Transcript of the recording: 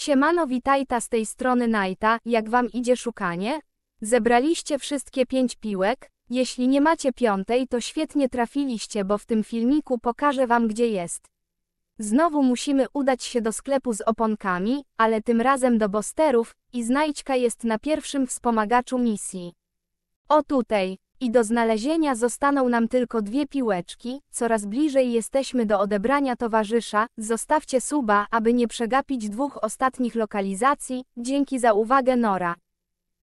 Siemano witajta z tej strony Najta, jak wam idzie szukanie? Zebraliście wszystkie pięć piłek? Jeśli nie macie piątej to świetnie trafiliście, bo w tym filmiku pokażę wam gdzie jest. Znowu musimy udać się do sklepu z oponkami, ale tym razem do bosterów i znajdźka jest na pierwszym wspomagaczu misji. O tutaj, i do znalezienia zostaną nam tylko dwie piłeczki, coraz bliżej jesteśmy do odebrania towarzysza, zostawcie suba, aby nie przegapić dwóch ostatnich lokalizacji, dzięki za uwagę Nora.